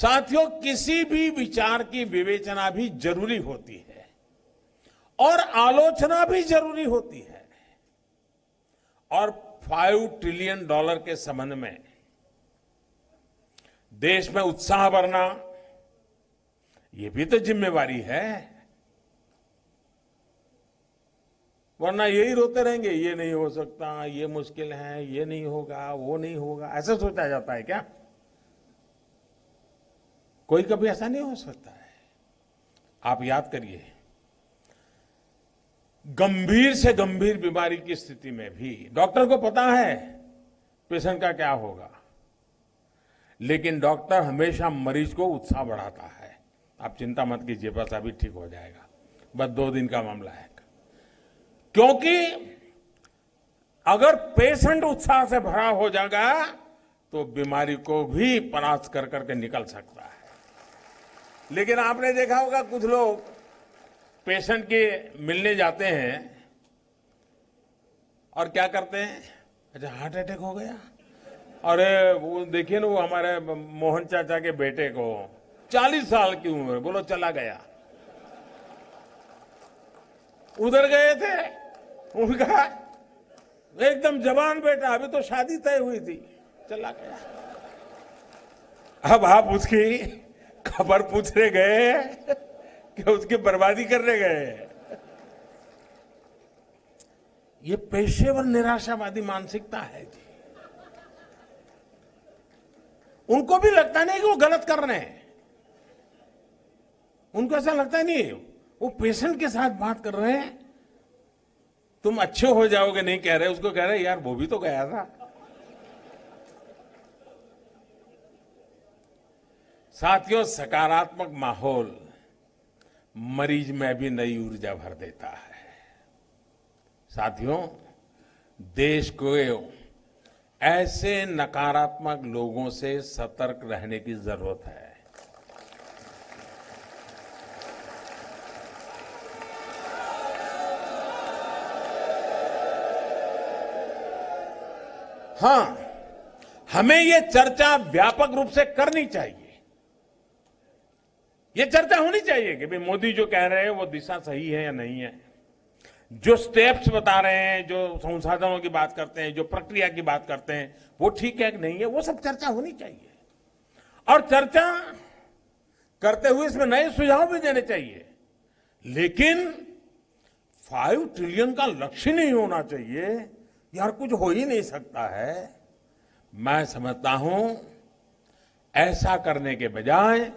साथियों किसी भी विचार की विवेचना भी जरूरी होती है और आलोचना भी जरूरी होती है और फाइव ट्रिलियन डॉलर के संबंध में देश में उत्साह भरना ये भी तो जिम्मेवारी है वरना यही रोते रहेंगे ये नहीं हो सकता ये मुश्किल है ये नहीं होगा वो नहीं होगा ऐसा सोचा जाता है क्या कोई कभी ऐसा नहीं हो सकता है आप याद करिए गंभीर से गंभीर बीमारी की स्थिति में भी डॉक्टर को पता है पेशेंट का क्या होगा लेकिन डॉक्टर हमेशा मरीज को उत्साह बढ़ाता है आप चिंता मत कीजिए बस अभी ठीक हो जाएगा बस दो दिन का मामला है क्योंकि अगर पेशेंट उत्साह से भरा हो जाएगा तो बीमारी को भी परास्त कर करके निकल सकता लेकिन आपने देखा होगा कुछ लोग पेशेंट के मिलने जाते हैं और क्या करते हैं अच्छा हार्ट अटैक हो गया अरे वो देखिए ना वो हमारे मोहन चाचा के बेटे को चालीस साल की उम्र बोलो चला गया उधर गए थे उनका एकदम जवान बेटा अभी तो शादी तय हुई थी चला गया अब आप उसकी खबर पूछने गए कि उसकी बर्बादी करने गए ये पेशेवर निराशावादी मानसिकता है जी उनको भी लगता नहीं कि वो गलत कर रहे हैं उनको ऐसा लगता नहीं वो पेशेंट के साथ बात कर रहे हैं तुम अच्छे हो जाओगे नहीं कह रहे उसको कह रहे यार वो भी तो गया था साथियों सकारात्मक माहौल मरीज में भी नई ऊर्जा भर देता है साथियों देश को ऐसे नकारात्मक लोगों से सतर्क रहने की जरूरत है हां हमें यह चर्चा व्यापक रूप से करनी चाहिए ये चर्चा होनी चाहिए कि भाई मोदी जो कह रहे हैं वो दिशा सही है या नहीं है जो स्टेप्स बता रहे हैं जो संसाधनों की बात करते हैं जो प्रक्रिया की बात करते हैं वो ठीक है कि नहीं है वो सब चर्चा होनी चाहिए और चर्चा करते हुए इसमें नए सुझाव भी देने चाहिए लेकिन फाइव ट्रिलियन का लक्ष्य नहीं होना चाहिए यार कुछ हो ही नहीं सकता है मैं समझता हूं ऐसा करने के बजाय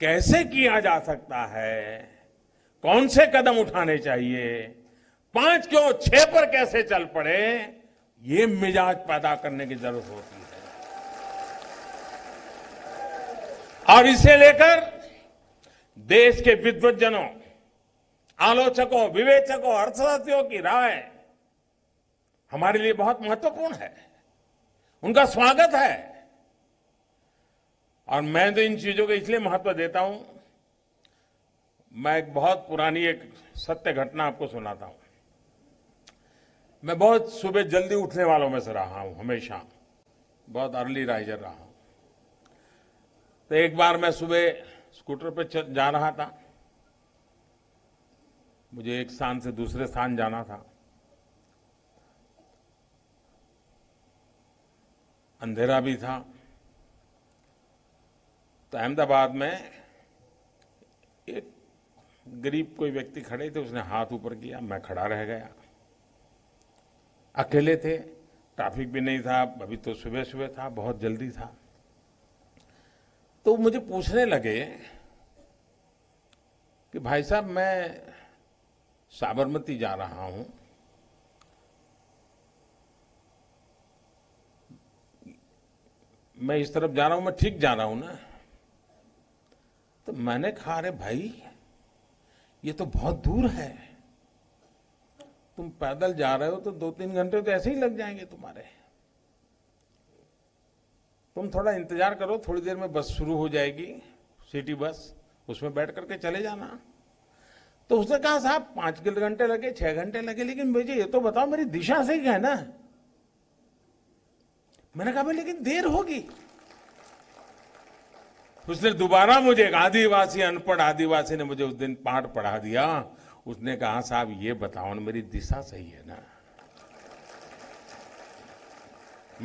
कैसे किया जा सकता है कौन से कदम उठाने चाहिए पांच क्यों छह पर कैसे चल पड़े ये मिजाज पैदा करने की जरूरत होती है और इसे लेकर देश के विद्वजनों आलोचकों विवेचकों अर्थशास्त्रियों की राय हमारे लिए बहुत महत्वपूर्ण है उनका स्वागत है और मैं तो इन चीजों को इसलिए महत्व देता हूं मैं एक बहुत पुरानी एक सत्य घटना आपको सुनाता हूं मैं बहुत सुबह जल्दी उठने वालों में से रहा हूं हमेशा बहुत अर्ली राइजर रहा हूं तो एक बार मैं सुबह स्कूटर पर जा रहा था मुझे एक स्थान से दूसरे स्थान जाना था अंधेरा भी था तो अहमदाबाद में एक गरीब कोई व्यक्ति खड़े थे उसने हाथ ऊपर किया मैं खड़ा रह गया अकेले थे ट्रैफिक भी नहीं था अभी तो सुबह सुबह था बहुत जल्दी था तो मुझे पूछने लगे कि भाई साहब मैं साबरमती जा रहा हूं मैं इस तरफ जा रहा हूं मैं ठीक जा रहा हूं ना तो मैंने कहा अरे भाई ये तो बहुत दूर है तुम पैदल जा रहे हो तो दो तीन घंटे तो ऐसे ही लग जाएंगे तुम्हारे तुम थोड़ा इंतजार करो थोड़ी देर में बस शुरू हो जाएगी सिटी बस उसमें बैठ करके चले जाना तो उसने कहा साहब पांच किलो घंटे लगे छह घंटे लगे लेकिन मुझे ये तो बताओ मेरी दिशा सही है ना मैंने कहा भाई लेकिन देर होगी उसने दोबारा मुझे एक आदिवासी अनपढ़ आदिवासी ने मुझे उस दिन पाठ पढ़ा दिया उसने कहा साहब ये बताओ ना मेरी दिशा सही है ना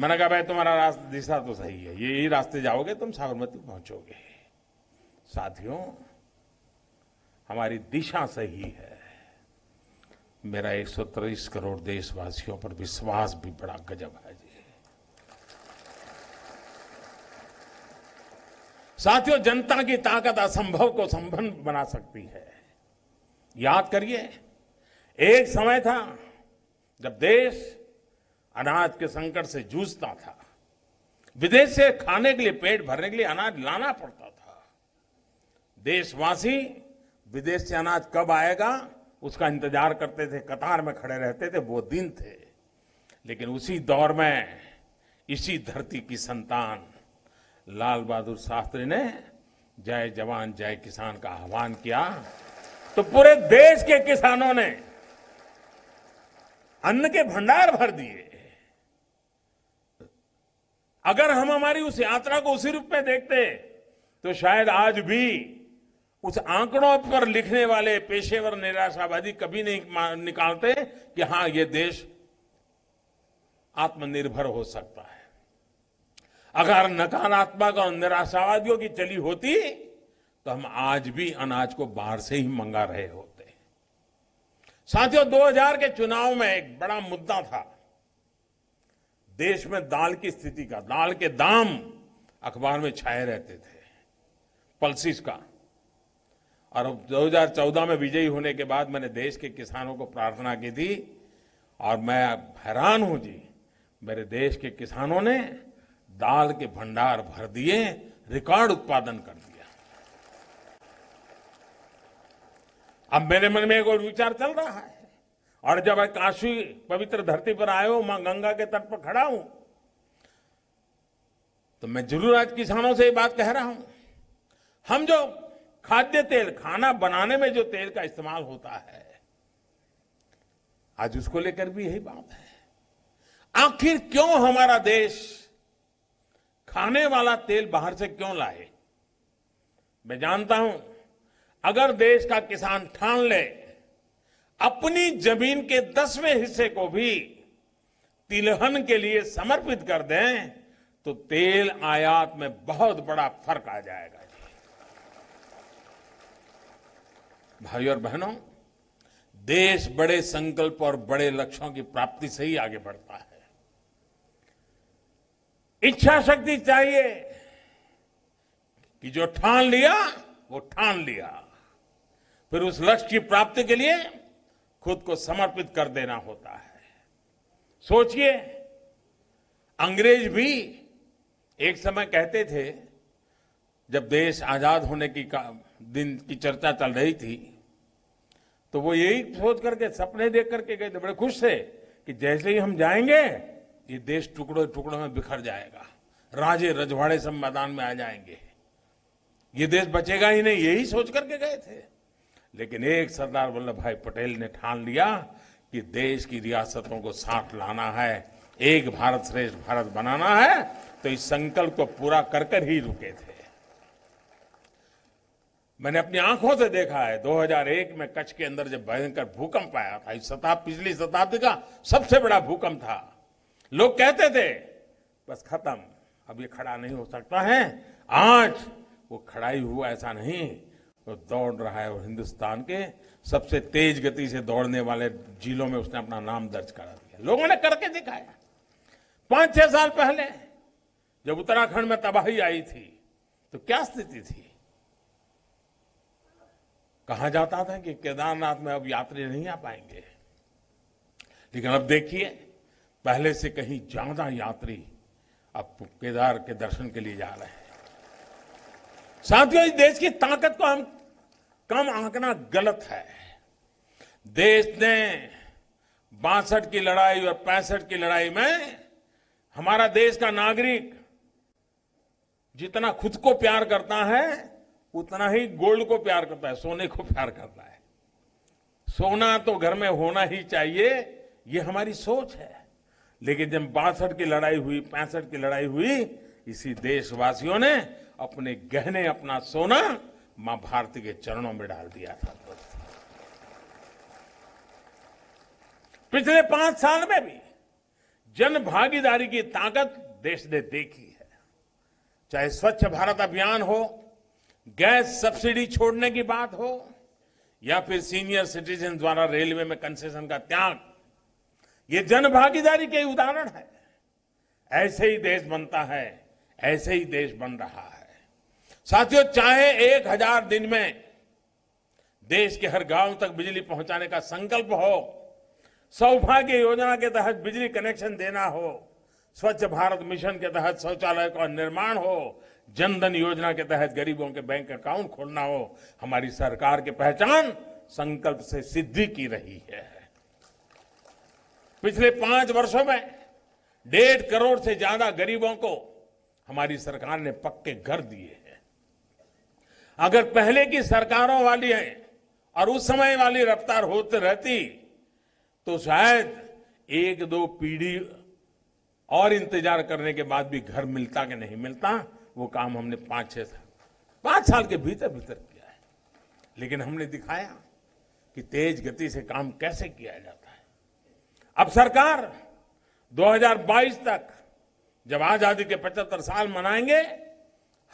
मैंने कहा भाई तुम्हारा रास्ता दिशा तो सही है ये ही रास्ते जाओगे तुम साबरमती पहुंचोगे साथियों हमारी दिशा सही है मेरा एक करोड़ देशवासियों पर विश्वास भी बड़ा गजब है साथियों जनता की ताकत असंभव को संभव बना सकती है याद करिए एक समय था जब देश अनाज के संकट से जूझता था विदेश से खाने के लिए पेट भरने के लिए अनाज लाना पड़ता था देशवासी विदेश से अनाज कब आएगा उसका इंतजार करते थे कतार में खड़े रहते थे वो दिन थे लेकिन उसी दौर में इसी धरती की संतान लाल बहादुर शास्त्री ने जय जवान जय किसान का आह्वान किया तो पूरे देश के किसानों ने अन्न के भंडार भर दिए अगर हम हमारी उस यात्रा को उसी रूप में देखते तो शायद आज भी उस आंकड़ों पर लिखने वाले पेशेवर निराशावादी कभी नहीं निकालते कि हां ये देश आत्मनिर्भर हो सकता है अगर नकारात्मक और निराशावादियों की चली होती तो हम आज भी अनाज को बाहर से ही मंगा रहे होते साथियों 2000 के चुनाव में एक बड़ा मुद्दा था देश में दाल की स्थिति का दाल के दाम अखबार में छाए रहते थे पल्सिस का और 2014 में विजयी होने के बाद मैंने देश के किसानों को प्रार्थना की थी और मैं हैरान हूं जी मेरे देश के किसानों ने दाल के भंडार भर दिए रिकॉर्ड उत्पादन कर दिया अब मेरे मन में एक और विचार चल रहा है और जब मैं काशी पवित्र धरती पर आयो मां गंगा के तट पर खड़ा हूं तो मैं जरूर आज किसानों से ये बात कह रहा हूं हम जो खाद्य तेल खाना बनाने में जो तेल का इस्तेमाल होता है आज उसको लेकर भी यही बात है आखिर क्यों हमारा देश खाने वाला तेल बाहर से क्यों लाए मैं जानता हूं अगर देश का किसान ठान ले अपनी जमीन के दसवें हिस्से को भी तिलहन के लिए समर्पित कर दें तो तेल आयात में बहुत बड़ा फर्क आ जाएगा भाई और बहनों देश बड़े संकल्प और बड़े लक्ष्यों की प्राप्ति से ही आगे बढ़ता है इच्छा शक्ति चाहिए कि जो ठान लिया वो ठान लिया फिर उस लक्ष्य की प्राप्ति के लिए खुद को समर्पित कर देना होता है सोचिए अंग्रेज भी एक समय कहते थे जब देश आजाद होने की दिन की चर्चा चल रही थी तो वो यही सोच करके सपने देख करके गए थे बड़े खुश थे कि जैसे ही हम जाएंगे ये देश टुकड़ों टुकड़ों में बिखर जाएगा राजे रजवाड़े सब मैदान में आ जाएंगे ये देश बचेगा ही नहीं यही सोच करके गए थे लेकिन एक सरदार वल्लभ भाई पटेल ने ठान लिया कि देश की रियासतों को साथ लाना है एक भारत श्रेष्ठ भारत बनाना है तो इस संकल्प को पूरा कर कर ही रुके थे मैंने अपनी आंखों से देखा है 2001 में कच्छ के अंदर जब भयंकर भूकंप आया था इस शताब्दी पिछली शताब्दी का सबसे बड़ा भूकंप था लोग कहते थे बस खत्म अब ये खड़ा नहीं हो सकता है आज वो खड़ाई हुआ ऐसा नहीं वो दौड़ रहा है और हिंदुस्तान के सबसे तेज गति से दौड़ने वाले जिलों में उसने अपना नाम दर्ज करा दिया लोगों ने करके दिखाया पांच छह साल पहले जब उत्तराखंड में तबाही आई थी तो क्या स्थिति थी कहा जाता था कि केदारनाथ में अब यात्री नहीं आ पाएंगे लेकिन अब देखिए पहले से कहीं ज्यादा यात्री अब केदार के दर्शन के लिए जा रहे हैं साथियों इस देश की ताकत को हम कम आंकना गलत है देश ने बासठ की लड़ाई और पैंसठ की लड़ाई में हमारा देश का नागरिक जितना खुद को प्यार करता है उतना ही गोल्ड को प्यार करता है सोने को प्यार करता है सोना तो घर में होना ही चाहिए ये हमारी सोच है लेकिन जब बासठ की लड़ाई हुई पैंसठ की लड़ाई हुई इसी देशवासियों ने अपने गहने अपना सोना मां भारती के चरणों में डाल दिया था पिछले पांच साल में भी जन भागीदारी की ताकत देश ने देखी है चाहे स्वच्छ भारत अभियान हो गैस सब्सिडी छोड़ने की बात हो या फिर सीनियर सिटीजन द्वारा रेलवे में कंसेशन का त्याग ये जन भागीदारी के उदाहरण है ऐसे ही देश बनता है ऐसे ही देश बन रहा है साथियों चाहे एक हजार दिन में देश के हर गांव तक बिजली पहुंचाने का संकल्प हो सौभाग्य योजना के तहत बिजली कनेक्शन देना हो स्वच्छ भारत मिशन के तहत शौचालय का निर्माण हो जनधन योजना के तहत गरीबों के बैंक अकाउंट खोलना हो हमारी सरकार की पहचान संकल्प से सिद्धि की रही है पिछले पांच वर्षों में डेढ़ करोड़ से ज्यादा गरीबों को हमारी सरकार ने पक्के घर दिए हैं अगर पहले की सरकारों वाली है और उस समय वाली रफ्तार होते रहती तो शायद एक दो पीढ़ी और इंतजार करने के बाद भी घर मिलता कि नहीं मिलता वो काम हमने पांच छह साल पांच साल के भीतर भीतर किया है लेकिन हमने दिखाया कि तेज गति से काम कैसे किया जाता अब सरकार 2022 तक जब आजादी के 75 साल मनाएंगे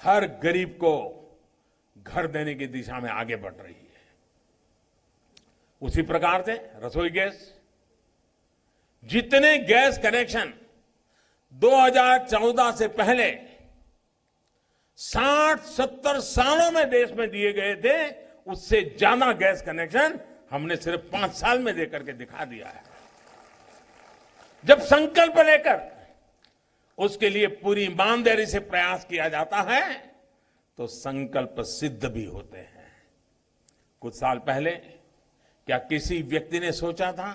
हर गरीब को घर देने की दिशा में आगे बढ़ रही है उसी प्रकार से रसोई गैस जितने गैस कनेक्शन 2014 से पहले 60-70 सालों में देश में दिए गए थे उससे ज्यादा गैस कनेक्शन हमने सिर्फ पांच साल में देकर के दिखा दिया है जब संकल्प लेकर उसके लिए पूरी ईमानदारी से प्रयास किया जाता है तो संकल्प सिद्ध भी होते हैं कुछ साल पहले क्या किसी व्यक्ति ने सोचा था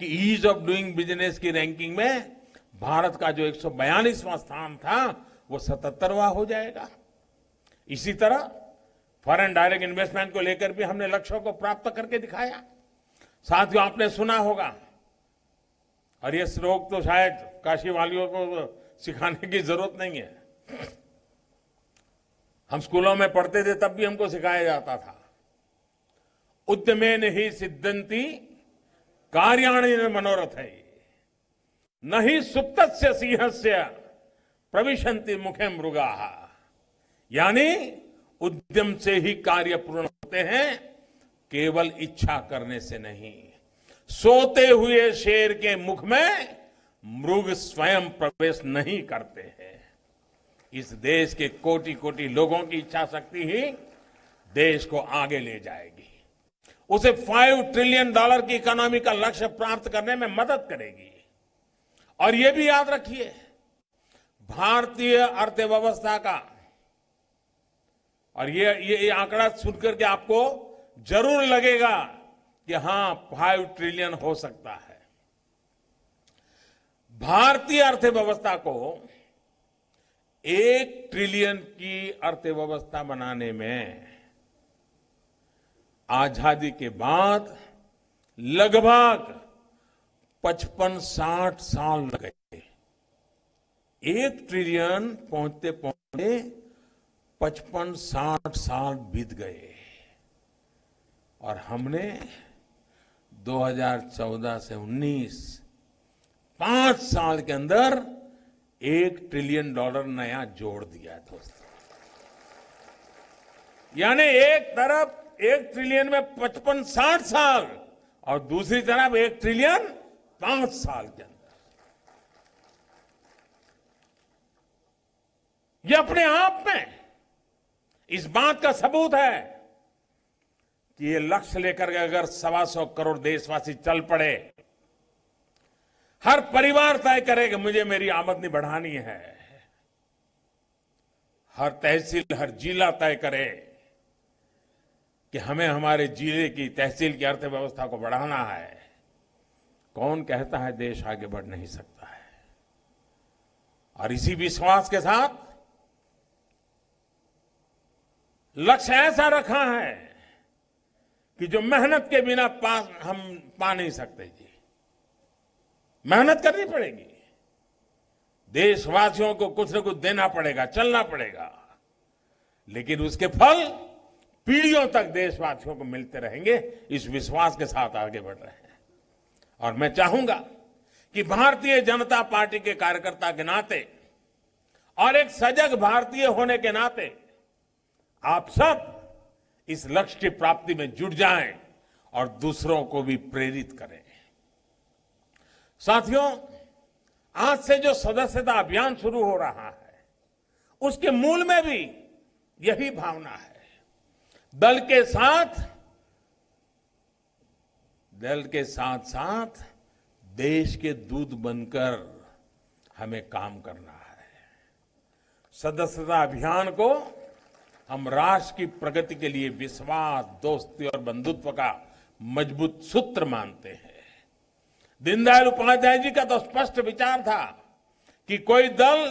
कि ईज ऑफ डूइंग बिजनेस की रैंकिंग में भारत का जो एक स्थान था वो सतहत्तरवा हो जाएगा इसी तरह फॉरेन डायरेक्ट इन्वेस्टमेंट को लेकर भी हमने लक्ष्यों को प्राप्त करके दिखाया साथियों आपने सुना होगा और ये श्लोक तो शायद काशी वालियों को सिखाने की जरूरत नहीं है हम स्कूलों में पढ़ते थे तब भी हमको सिखाया जाता था उद्यमे नहीं सिद्धंती कार्याणी मनोरथ है नहीं सुप्त से सिंह से प्रविशंति मुखे मृगा यानी उद्यम से ही कार्य पूर्ण होते हैं केवल इच्छा करने से नहीं सोते हुए शेर के मुख में मृग स्वयं प्रवेश नहीं करते हैं इस देश के कोटि कोटि लोगों की इच्छा शक्ति ही देश को आगे ले जाएगी उसे फाइव ट्रिलियन डॉलर की इकोनॉमी का लक्ष्य प्राप्त करने में मदद करेगी और यह भी याद रखिए भारतीय अर्थव्यवस्था का और ये ये, ये आंकड़ा सुनकर के आपको जरूर लगेगा कि हां फाइव ट्रिलियन हो सकता है भारतीय अर्थव्यवस्था को एक ट्रिलियन की अर्थव्यवस्था बनाने में आजादी के बाद लगभग पचपन साठ साल लगे एक ट्रिलियन पहुंचते पहुंचते पचपन साठ साल बीत गए और हमने 2014 से 19 पांच साल के अंदर एक ट्रिलियन डॉलर नया जोड़ दिया दोस्तों यानी एक तरफ एक ट्रिलियन में पचपन साठ साल और दूसरी तरफ एक ट्रिलियन पांच साल के अंदर ये अपने आप में इस बात का सबूत है कि ये लक्ष्य लेकर के अगर सवा सौ करोड़ देशवासी चल पड़े हर परिवार तय करे कि मुझे मेरी आमदनी बढ़ानी है हर तहसील हर जिला तय करे कि हमें हमारे जिले की तहसील की अर्थव्यवस्था को बढ़ाना है कौन कहता है देश आगे बढ़ नहीं सकता है और इसी विश्वास के साथ लक्ष्य ऐसा रखा है कि जो मेहनत के बिना पास हम पा नहीं सकते जी मेहनत करनी पड़ेगी देशवासियों को कुछ न कुछ देना पड़ेगा चलना पड़ेगा लेकिन उसके फल पीढ़ियों तक देशवासियों को मिलते रहेंगे इस विश्वास के साथ आगे बढ़ रहे हैं और मैं चाहूंगा कि भारतीय जनता पार्टी के कार्यकर्ता के नाते और एक सजग भारतीय होने के नाते आप सब इस लक्ष्य की प्राप्ति में जुट जाएं और दूसरों को भी प्रेरित करें साथियों आज से जो सदस्यता अभियान शुरू हो रहा है उसके मूल में भी यही भावना है दल के साथ दल के साथ साथ देश के दूध बनकर हमें काम करना है सदस्यता अभियान को हम राष्ट्र की प्रगति के लिए विश्वास दोस्ती और बंधुत्व का मजबूत सूत्र मानते हैं दीनदयाल उपाध्याय जी का तो स्पष्ट विचार था कि कोई दल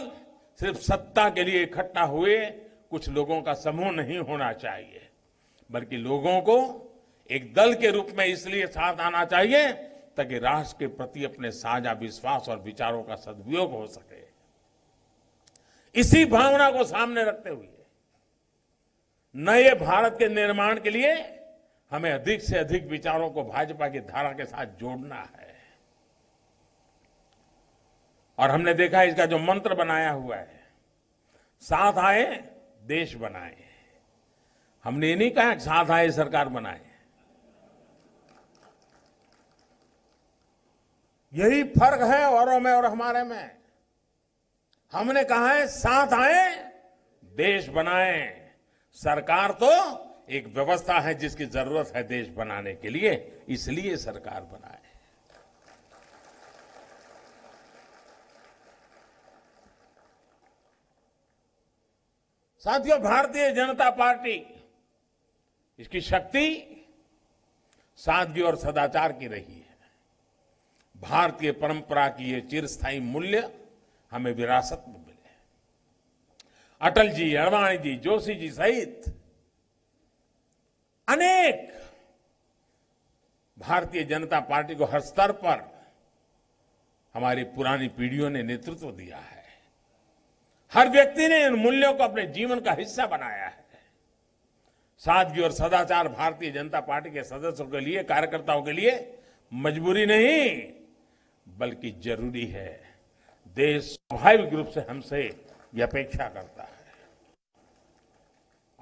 सिर्फ सत्ता के लिए इकट्ठा हुए कुछ लोगों का समूह नहीं होना चाहिए बल्कि लोगों को एक दल के रूप में इसलिए साथ आना चाहिए ताकि राष्ट्र के प्रति अपने साझा विश्वास और विचारों का सदुपयोग हो सके इसी भावना को सामने रखते हुए नए भारत के निर्माण के लिए हमें अधिक से अधिक विचारों को भाजपा की धारा के साथ जोड़ना है और हमने देखा इसका जो मंत्र बनाया हुआ है साथ आए देश बनाए हमने ये नहीं कहा साथ आए सरकार बनाए यही फर्क है औरों में और हमारे में हमने कहा है साथ आए देश बनाएं सरकार तो एक व्यवस्था है जिसकी जरूरत है देश बनाने के लिए इसलिए सरकार बनाए साथियों भारतीय जनता पार्टी इसकी शक्ति सादगी और सदाचार की रही है भारतीय परंपरा की ये चिरस्थायी मूल्य हमें विरासत में अटल जी अडवाणी जी जोशी जी सहित अनेक भारतीय जनता पार्टी को हर स्तर पर हमारी पुरानी पीढ़ियों ने नेतृत्व दिया है हर व्यक्ति ने इन मूल्यों को अपने जीवन का हिस्सा बनाया है सादगी और सदाचार भारतीय जनता पार्टी के सदस्यों के लिए कार्यकर्ताओं के लिए मजबूरी नहीं बल्कि जरूरी है देश स्वाभाविक रूप से हमसे ये अपेक्षा करता है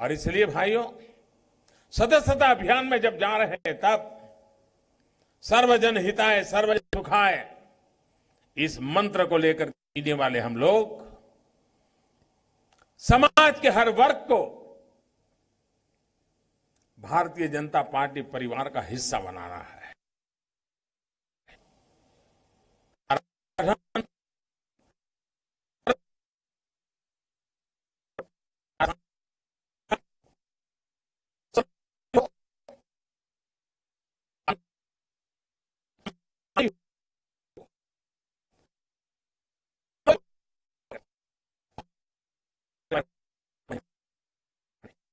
और इसलिए भाइयों सदस्यता अभियान में जब जा रहे हैं तब सर्वजन हिताय सर्वजन सुखाय इस मंत्र को लेकर जीने वाले हम लोग समाज के हर वर्ग को भारतीय जनता पार्टी परिवार का हिस्सा बनाना है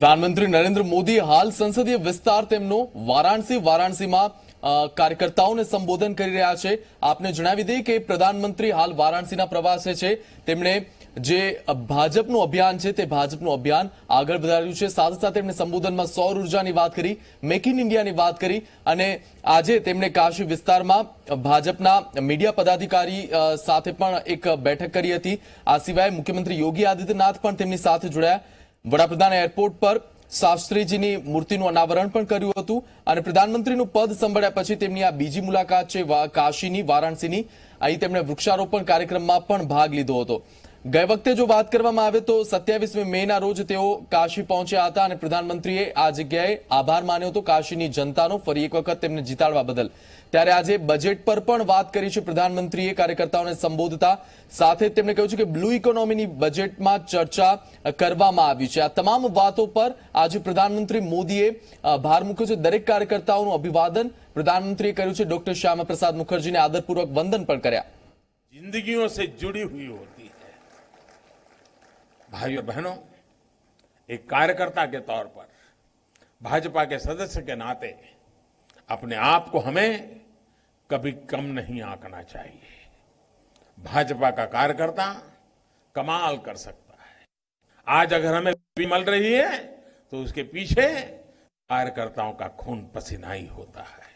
પ્રધાનમંત્રી નરેન્દ્ર મોદી હાલ સંસદીય વિસ્તાર તેમનો વારાણસી વારાણસીમાં કાર્યકર્તાઓને સંબોધન કરી રહ્યા છે આપને જણાવી દઈએ કે પ્રધાનમંત્રી હાલ વારાણસીના પ્રવાસે છે તેમણે જે ભાજપનું અભિયાન છે તે ભાજપનું અભિયાન આગળ વધાર્યું છે સાથે સાથે એમણે સંબોધનમાં સૌર ઉર્જાની વાત કરી મેક ઇન ઇન્ડિયાની વાત કરી અને આજે તેમણે કાશી વિસ્તારમાં ભાજપના મીડિયા પદાધિકારી સાથે પણ એક બેઠક કરી હતી આ સિવાય મુખ્યમંત્રી યોગી આદિત્યનાથ પણ તેમની સાથે જોડાયા વડાપ્રધાન એરપોર્ટ પર શાસ્ત્રીજીની મૂર્તિનું અનાવરણ પણ કર્યું હતું અને પ્રધાનમંત્રીનું પદ સંભળ્યા પછી તેમની આ બીજી મુલાકાત છે કાશીની વારાણસીની અહીં તેમણે વૃક્ષારોપણ કાર્યક્રમમાં પણ ભાગ લીધો હતો ગઈ વખતે જો વાત કરવામાં આવે તો સત્યાવીસમી મે ના રોજ તેઓ કાશી પહોંચ્યા હતા અને પ્રધાનમંત્રીએ આ જગ્યાએ આભાર માન્યો હતો કાશીની જનતાનો ફરી એક વખત તેમને જીતાડવા બદલ ત્યારે આજે બજેટ પર પણ વાત કરી છે પ્રધાનમંત્રીએ કાર્યકર્તાઓને સંબોધતા સાથે તેમણે કહ્યું છે કે બ્લુ ઇકોનોમીની બજેટમાં ચર્ચા કરવામાં આવી છે આ તમામ વાતો પર આજે પ્રધાનમંત્રી મોદીએ ભાર મૂક્યો છે દરેક કાર્યકર્તાઓનું અભિવાદન પ્રધાનમંત્રીએ કર્યું છે ડોક્ટર પ્રસાદ મુખર્જીને આદરપૂર્વક વંદન પણ કર્યા જિંદગીઓ સે જુડી હોય भाइयों बहनों एक कार्यकर्ता के तौर पर भाजपा के सदस्य के नाते अपने आप को हमें कभी कम नहीं आंकना चाहिए भाजपा का कार्यकर्ता कमाल कर सकता है आज अगर हमें भी मिल रही है तो उसके पीछे कार्यकर्ताओं का खून पसीना ही होता है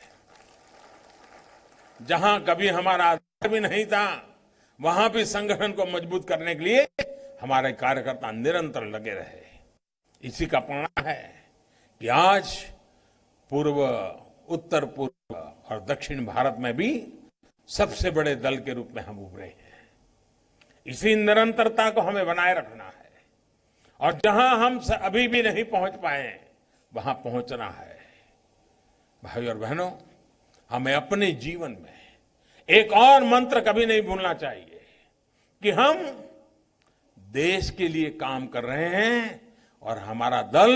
जहां कभी हमारा आधार भी नहीं था वहां भी संगठन को मजबूत करने के लिए हमारे कार्यकर्ता निरंतर लगे रहे इसी का परिणाम है कि आज पूर्व उत्तर पूर्व और दक्षिण भारत में भी सबसे बड़े दल के रूप में हम उभरे हैं इसी निरंतरता को हमें बनाए रखना है और जहां हम अभी भी नहीं पहुंच पाए वहां पहुंचना है भाई और बहनों हमें अपने जीवन में एक और मंत्र कभी नहीं भूलना चाहिए कि हम देश के लिए काम कर रहे हैं और हमारा दल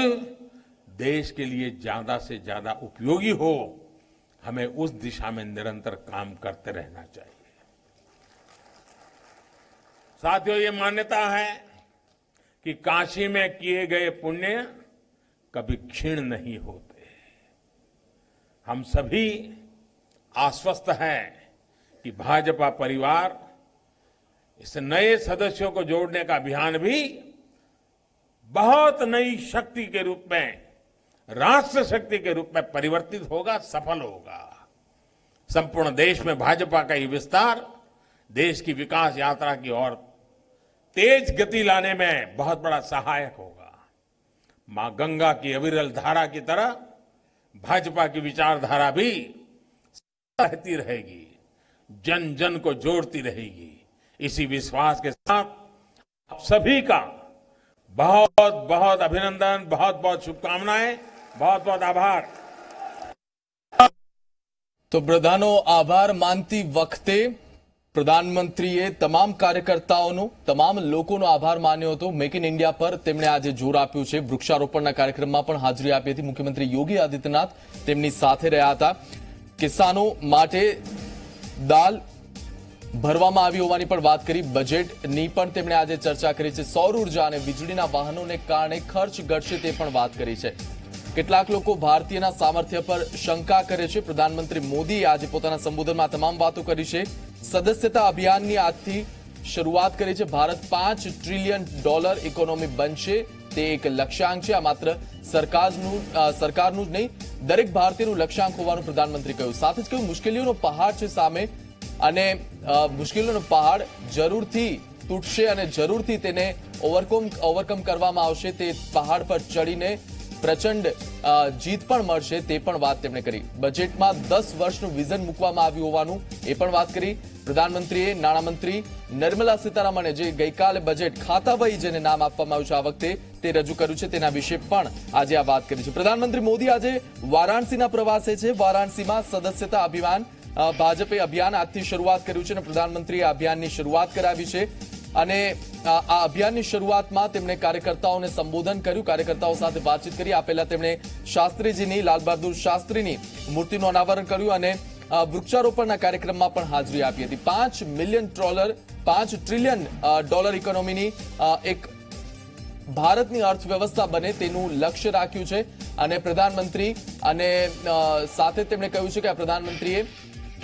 देश के लिए ज्यादा से ज्यादा उपयोगी हो हमें उस दिशा में निरंतर काम करते रहना चाहिए साथियों ये मान्यता है कि काशी में किए गए पुण्य कभी क्षीण नहीं होते हम सभी आश्वस्त हैं कि भाजपा परिवार इस नए सदस्यों को जोड़ने का अभियान भी बहुत नई शक्ति के रूप में राष्ट्र शक्ति के रूप में परिवर्तित होगा सफल होगा संपूर्ण देश में भाजपा का ये विस्तार देश की विकास यात्रा की ओर तेज गति लाने में बहुत बड़ा सहायक होगा मां गंगा की अविरल धारा की तरह भाजपा की विचारधारा भी रहती रहेगी जन जन को जोड़ती रहेगी इसी विश्वास के साथ आप सभी का बहुत बहुत अभिनंदन बहुत बहुत शुभकामनाएं बहुत बहुत आभार તો પ્રધાનો આભાર માનતી વખતે પ્રધાનમંત્રીએ તમામ કાર્યકર્તાઓનો તમામ લોકોનો આભાર માન્યો હતો મેક ઇન ઇન્ડિયા પર તેમણે આજે જોર આપ્યું છે વૃક્ષારોપણના કાર્યક્રમમાં પણ હાજરી આપી હતી મુખ્યમંત્રી યોગી આદિત્યનાથ તેમની સાથે રહ્યા હતા કિસાનો માટે દાલ ભરવામાં આવી હોવાની પણ વાત કરી બજેટની પણ તેમણે આજે ચર્ચા કરી છે સૌર ઉર્જા અને વીજળીના વાહનોને કારણે ખર્ચ ઘટશે તે પણ વાત કરી છે કેટલાક લોકો ભારતીયના સામર્થ્ય પર શંકા કરે છે પ્રધાનમંત્રી મોદીએ આજે પોતાના સંબોધનમાં તમામ વાતો કરી છે સદસ્યતા અભિયાનની આજથી શરૂઆત કરી છે ભારત પાંચ ટ્રિલિયન ડોલર ઇકોનોમી બનશે તે એક લક્ષ્યાંક છે આ માત્ર સરકારનું સરકારનું જ નહીં દરેક ભારતીયનું લક્ષ્યાંક હોવાનું પ્રધાનમંત્રી કહ્યું સાથે જ કહ્યું મુશ્કેલીઓનો પહાડ છે સામે અને મુશ્કેલીનો પહાડ જરૂરથી તૂટશે અને જરૂરથી તેને ઓવરકમ ઓવરકમ કરવામાં આવશે તે પહાડ પર ચડીને પ્રચંડ જીત પણ મળશે તે પણ વાત તેમણે કરી બજેટમાં દસ વર્ષનું વિઝન મૂકવામાં આવ્યું હોવાનું એ પણ વાત કરી પ્રધાનમંત્રીએ નાણામંત્રી નિર્મલા સીતારામને જે ગઈકાલે બજેટ ખાતા ખાતાભાઈ જેને નામ આપવામાં આવ્યું છે આ વખતે તે રજૂ કર્યું છે તેના વિશે પણ આજે આ વાત કરી છે પ્રધાનમંત્રી મોદી આજે વારાણસીના પ્રવાસે છે વારાણસીમાં સદસ્યતા અભિયાન ભાજપે અભિયાન આજથી શરૂઆત કર્યું છે અને પ્રધાનમંત્રીએ અભિયાનની શરૂઆત કરાવી છે અને આ અભિયાનની શરૂઆતમાં તેમણે કાર્યકર્તાઓને સંબોધન કર્યું કાર્યકર્તાઓ સાથે વાતચીત કરી આ તેમણે શાસ્ત્રીજીની લાલ બહાદુર શાસ્ત્રીની મૂર્તિનું અનાવરણ કર્યું અને વૃક્ષારોપણના કાર્યક્રમમાં પણ હાજરી આપી હતી પાંચ મિલિયન ડોલર પાંચ ટ્રિલિયન ડોલર ઇકોનોમીની એક ભારતની અર્થવ્યવસ્થા બને તેનું લક્ષ્ય રાખ્યું છે અને પ્રધાનમંત્રી અને સાથે તેમણે કહ્યું છે કે પ્રધાનમંત્રીએ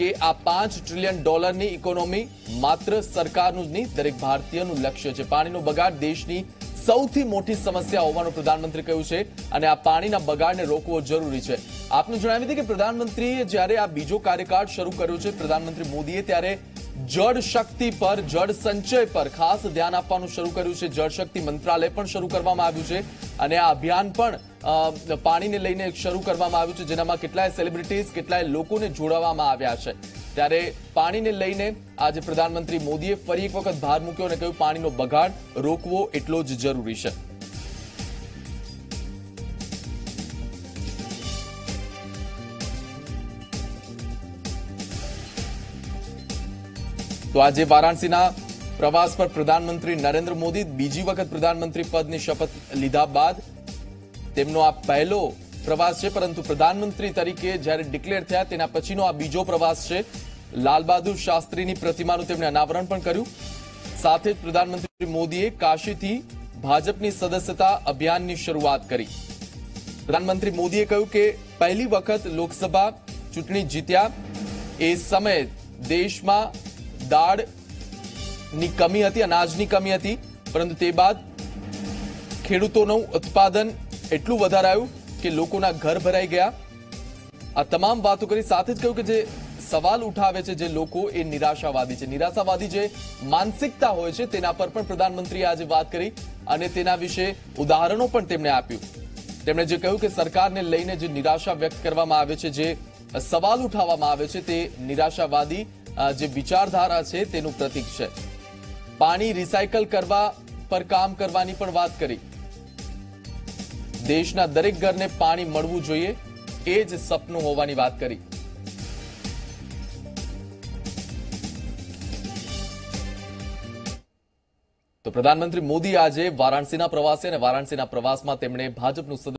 કે આ પાંચ ટ્રિલિયન ડોલરની ઇકોનોમી માત્ર સરકારનું જ નહીં દરેક ભારતીયનું લક્ષ્ય છે પાણીનો બગાડ દેશની સૌથી મોટી સમસ્યા હોવાનું પ્રધાનમંત્રી કહ્યું છે અને આ પાણીના બગાડને રોકવો જરૂરી છે આપને જણાવી દઈએ કે પ્રધાનમંત્રીએ જ્યારે આ બીજો કાર્યકાળ શરૂ કર્યો છે પ્રધાનમંત્રી મોદીએ ત્યારે જળ શક્તિ પર જળ સંચય પર ખાસ ધ્યાન આપવાનું શરૂ કર્યું છે જળ શક્તિ મંત્રાલય પણ શરૂ કરવામાં આવ્યું છે અને આ અભિયાન પણ પાણીને લઈને શરૂ કરવામાં આવ્યું છે જેનામાં કેટલાય સેલિબ્રિટીઝ કેટલાય લોકોને જોડાવામાં આવ્યા છે ત્યારે પાણીને લઈને આજે પ્રધાનમંત્રી મોદીએ ફરી એક વખત ભાર મૂક્યો અને કહ્યું પાણીનો બગાડ રોકવો એટલો જ જરૂરી છે तो आज ये वाराणसी ना प्रवास पर प्रधानमंत्री नरेंद्र मोदी जी विगत प्रधानमंत्री पद ने शपथ लीदा बाद તેમનો આ પહેલો પ્રવાસ છે પરંતુ प्रधानमंत्री તરીકે જ્યારે डिक्लेअर થયા તેના પછીનો આ બીજો પ્રવાસ છે લાલબદુ શાસ્ત્રીની પ્રતિમાનું તેમણે अनावरण પણ કર્યું સાથે જ प्रधानमंत्री मोदीએ काशी થી ભાજપની સદસ્યતા અભિયાનની શરૂઆત કરી प्रधानमंत्री मोदीએ કહ્યું કે પહેલી વખત લોકસભા ચૂંટણી જીત્યા એ સમય દેશમાં દાળની કમી હતી અનાજની કમી હતી પરંતુ તે બાદ ખેડૂતોનું ઉત્પાદન એટલું વધારાયું કે લોકોના ઘર ભરાઈ ગયા આ તમામ વાતો કરી સાથે જ કહ્યું કે જે સવાલ ઉઠાવે છે જે લોકો એ નિરાશાવાદી છે નિરાશાવાદી જે માનસિકતા હોય છે તેના પર પણ પ્રધાનમંત્રીએ આજે વાત કરી અને તેના વિશે ઉદાહરણો પણ તેમણે આપ્યું તેમણે જે કહ્યું કે સરકારને લઈને જે નિરાશા વ્યક્ત કરવામાં આવે છે જે સવાલ ઉઠાવવામાં આવે છે તે નિરાશાવાદી જે વિચારધારા છે તેનું પ્રતીક છે પાણી રિસાયકલ કરવા પર કામ કરવાની પણ વાત કરી દેશના દરેક ઘરને પાણી મળવું જોઈએ એ જ સપનું હોવાની વાત કરી તો પ્રધાનમંત્રી મોદી આજે વારાણસીના પ્રવાસે અને વારાણસીના પ્રવાસમાં તેમણે ભાજપનું